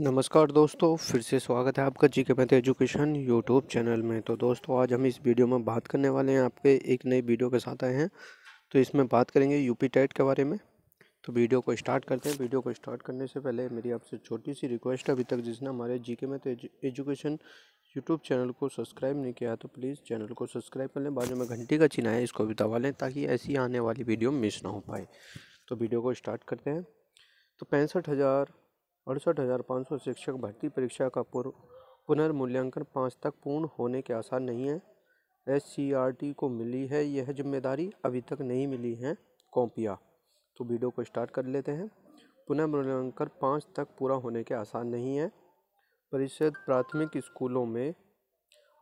नमस्कार दोस्तों फिर से स्वागत है आपका जी K Math Education YouTube channel में तो दोस्तों आज हम इस वीडियो में बात करने वाले हैं आपके एक नए वीडियो के साथ आए हैं तो इसमें बात करेंगे यूपी टेट के बारे में तो वीडियो को स्टार्ट करते हैं वीडियो को स्टार्ट करने से पहले मेरी आपसे छोटी सी रिक्वेस्ट है अभी तक जिसने हमारे G K Math Education YouTube channel को सब्सक्राइब नहीं किया तो प्लीज़ चैनल को सब्सक्राइब कर लें बाजू में घंटी का चिन्ह है इसको भी दबा लें ताकि ऐसी आने वाली वीडियो मिस ना हो पाए तो वीडियो को स्टार्ट करते हैं तो पैंसठ हज़ार अड़सठ हज़ार पाँच सौ शिक्षक भर्ती परीक्षा का पूर्व पुनर्मूल्यांकन पाँच तक पूर्ण होने के आसार नहीं है एस सी आर टी को मिली है यह जिम्मेदारी अभी तक नहीं मिली है कॉपियाँ तो वीडियो को स्टार्ट कर लेते हैं पुनर्मूल्यांकन पाँच तक पूरा होने के आसार नहीं है परिषद प्राथमिक स्कूलों में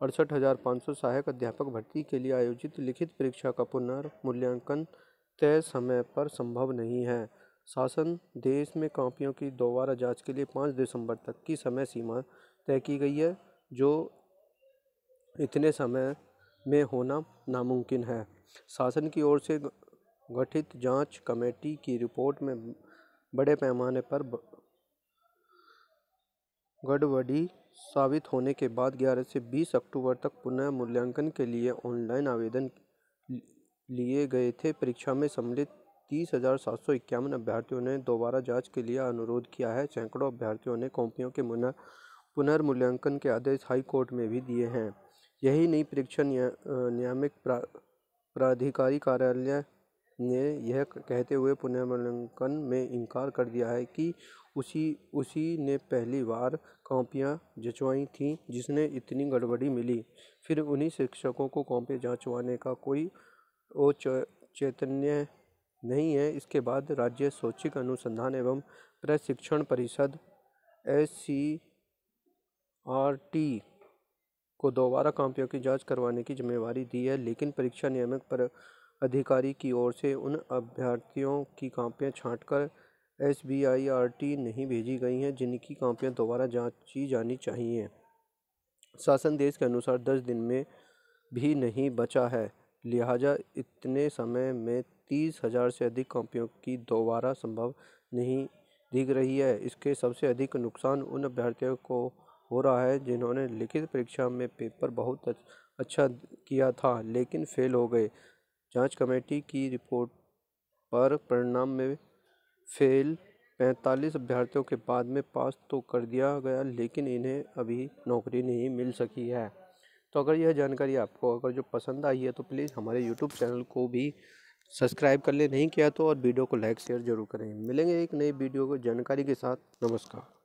अड़सठ हज़ार पाँच सौ सहायक अध्यापक भर्ती के लिए आयोजित लिखित परीक्षा का पुनर्मूल्यांकन तय समय पर संभव नहीं है शासन देश में कॉपियों की दोबारा जांच के लिए पाँच दिसंबर तक की समय सीमा तय की गई है जो इतने समय में होना नामुमकिन है शासन की ओर से गठित जांच कमेटी की रिपोर्ट में बड़े पैमाने पर गड़बड़ी साबित होने के बाद 11 से 20 अक्टूबर तक पुनः मूल्यांकन के लिए ऑनलाइन आवेदन लिए गए थे परीक्षा में सम्मिलित तीस हज़ार सात सौ इक्यावन अभ्यर्थियों ने दोबारा जांच के लिए अनुरोध किया है सैकड़ों अभ्यर्थियों ने कॉपियों के मुन पुनर्मूल्यांकन के आदेश हाई कोर्ट में भी दिए हैं यही नहीं परीक्षा निया, नियामक प्रा, प्राधिकारी कार्यालय ने यह कहते हुए पुनर्मूल्यांकन में इनकार कर दिया है कि उसी उसी ने पहली बार कॉपियाँ जचवाई थीं जिसने इतनी गड़बड़ी मिली फिर उन्हीं शिक्षकों को कॉपियाँ जाँचवाने का कोई चैतन्य नहीं है इसके बाद राज्य शौचिक अनुसंधान एवं प्रशिक्षण परिषद एस सी आर टी को दोबारा कॉपियों की जांच करवाने की जिम्मेवारी दी है लेकिन परीक्षा नियामक पर अधिकारी की ओर से उन अभ्यर्थियों की छाँट छांटकर S B I R T नहीं भेजी गई हैं जिनकी कॉपियाँ दोबारा जांची जानी चाहिए शासन देश के अनुसार दस दिन में भी नहीं बचा है लिहाजा इतने समय में तीस हज़ार से अधिक कॉपियों की दोबारा संभव नहीं दिख रही है इसके सबसे अधिक नुकसान उन अभ्यर्थियों को हो रहा है जिन्होंने लिखित परीक्षा में पेपर बहुत अच्छा किया था लेकिन फेल हो गए जांच कमेटी की रिपोर्ट पर परिणाम में फेल पैंतालीस अभ्यर्थियों के बाद में पास तो कर दिया गया लेकिन इन्हें अभी नौकरी नहीं मिल सकी है तो अगर यह जानकारी आपको अगर जो पसंद आई है तो प्लीज़ हमारे यूट्यूब चैनल को भी सब्सक्राइब कर ले नहीं किया तो और वीडियो को लाइक शेयर जरूर करें मिलेंगे एक नई वीडियो को जानकारी के साथ नमस्कार